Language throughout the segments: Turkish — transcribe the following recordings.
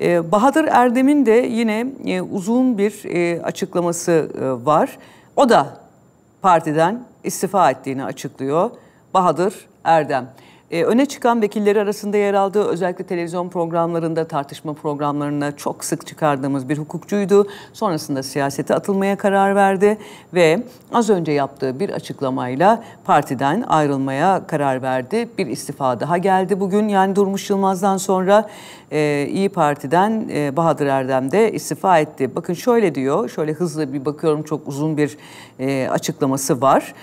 Ee, Bahadır Erdem'in de yine e, uzun bir e, açıklaması e, var. O da partiden istifa ettiğini açıklıyor Bahadır Erdem e, öne çıkan vekilleri arasında yer aldığı özellikle televizyon programlarında, tartışma programlarına çok sık çıkardığımız bir hukukçuydu. Sonrasında siyasete atılmaya karar verdi ve az önce yaptığı bir açıklamayla partiden ayrılmaya karar verdi. Bir istifa daha geldi bugün. Yani Durmuş Yılmaz'dan sonra e, İyi Parti'den e, Bahadır Erdem de istifa etti. Bakın şöyle diyor, şöyle hızlı bir bakıyorum çok uzun bir e, açıklaması var.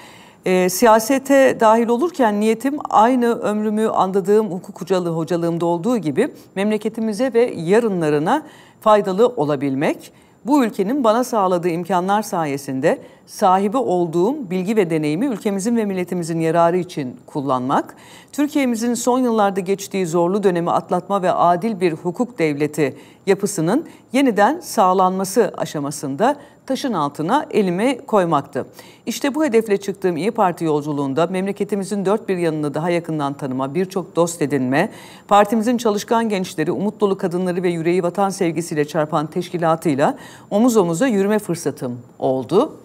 E, siyasete dahil olurken niyetim aynı ömrümü andadığım hukuk hocalığı hocalığımda olduğu gibi memleketimize ve yarınlarına faydalı olabilmek. Bu ülkenin bana sağladığı imkanlar sayesinde sahibi olduğum bilgi ve deneyimi ülkemizin ve milletimizin yararı için kullanmak, Türkiye'mizin son yıllarda geçtiği zorlu dönemi atlatma ve adil bir hukuk devleti yapısının yeniden sağlanması aşamasında taşın altına elimi koymaktı. İşte bu hedefle çıktığım İyi Parti yolculuğunda memleketimizin dört bir yanını daha yakından tanıma, birçok dost edinme, partimizin çalışkan gençleri, umut dolu kadınları ve yüreği vatan sevgisiyle çarpan teşkilatıyla omuz omuza yürüme fırsatım oldu.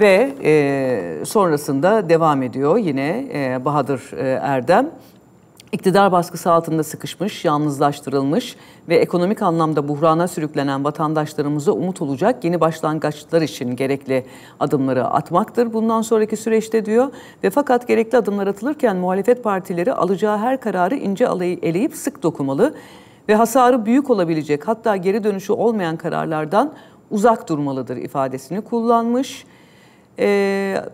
Ve e, sonrasında devam ediyor yine e, Bahadır e, Erdem. İktidar baskısı altında sıkışmış, yalnızlaştırılmış ve ekonomik anlamda buhrana sürüklenen vatandaşlarımıza umut olacak yeni başlangıçlar için gerekli adımları atmaktır bundan sonraki süreçte diyor. Ve fakat gerekli adımlar atılırken muhalefet partileri alacağı her kararı ince eleyip sık dokumalı ve hasarı büyük olabilecek hatta geri dönüşü olmayan kararlardan uzak durmalıdır ifadesini kullanmış. Ee,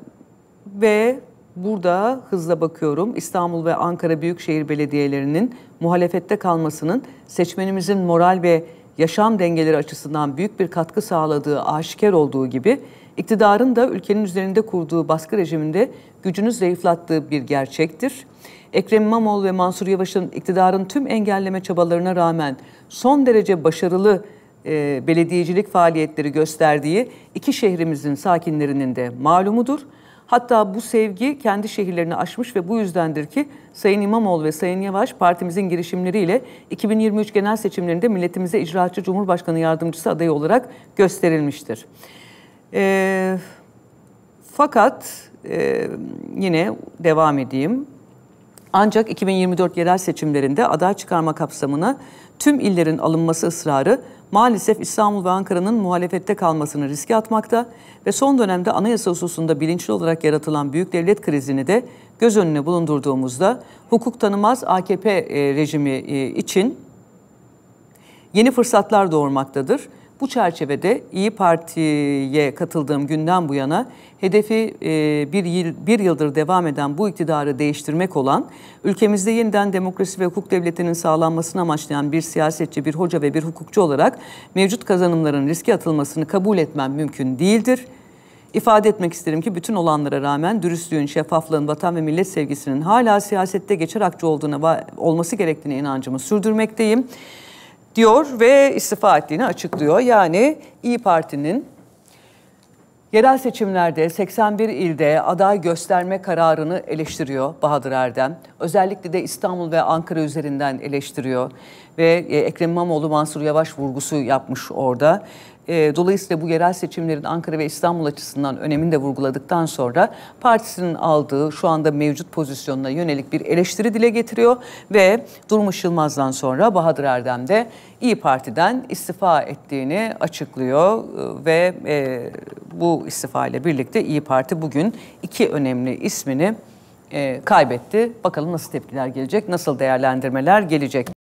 ve Burada hızla bakıyorum İstanbul ve Ankara Büyükşehir Belediyelerinin muhalefette kalmasının seçmenimizin moral ve yaşam dengeleri açısından büyük bir katkı sağladığı aşikar olduğu gibi iktidarın da ülkenin üzerinde kurduğu baskı rejiminde gücünü zayıflattığı bir gerçektir. Ekrem İmamoğlu ve Mansur Yavaş'ın iktidarın tüm engelleme çabalarına rağmen son derece başarılı e, belediyecilik faaliyetleri gösterdiği iki şehrimizin sakinlerinin de malumudur. Hatta bu sevgi kendi şehirlerini aşmış ve bu yüzdendir ki Sayın İmamoğlu ve Sayın Yavaş partimizin girişimleriyle 2023 genel seçimlerinde milletimize icraatçı Cumhurbaşkanı yardımcısı adayı olarak gösterilmiştir. E, fakat e, yine devam edeyim. Ancak 2024 yerel seçimlerinde aday çıkarma kapsamına tüm illerin alınması ısrarı maalesef İstanbul ve Ankara'nın muhalefette kalmasını riske atmakta ve son dönemde anayasa hususunda bilinçli olarak yaratılan büyük devlet krizini de göz önüne bulundurduğumuzda hukuk tanımaz AKP e, rejimi e, için yeni fırsatlar doğurmaktadır. Bu çerçevede İyi Parti'ye katıldığım günden bu yana hedefi e, bir, yıl, bir yıldır devam eden bu iktidarı değiştirmek olan, ülkemizde yeniden demokrasi ve hukuk devletinin sağlanmasını amaçlayan bir siyasetçi, bir hoca ve bir hukukçu olarak mevcut kazanımların riske atılmasını kabul etmem mümkün değildir. İfade etmek isterim ki bütün olanlara rağmen dürüstlüğün, şeffaflığın, vatan ve millet sevgisinin hala siyasette geçer akçe olduğuna, olması gerektiğine inancımı sürdürmekteyim diyor ve istifa ettiğini açıklıyor. Yani İyi Parti'nin Yerel seçimlerde 81 ilde aday gösterme kararını eleştiriyor Bahadır Erdem. Özellikle de İstanbul ve Ankara üzerinden eleştiriyor ve e, Ekrem İmamoğlu Mansur Yavaş vurgusu yapmış orada. E, dolayısıyla bu yerel seçimlerin Ankara ve İstanbul açısından önemini de vurguladıktan sonra partisinin aldığı şu anda mevcut pozisyonuna yönelik bir eleştiri dile getiriyor ve Durmuş Yılmaz'dan sonra Bahadır Erdem de İyi Parti'den istifa ettiğini açıklıyor e, ve bu istifa ile birlikte İyi Parti bugün iki önemli ismini e, kaybetti. Bakalım nasıl tepkiler gelecek, nasıl değerlendirmeler gelecek.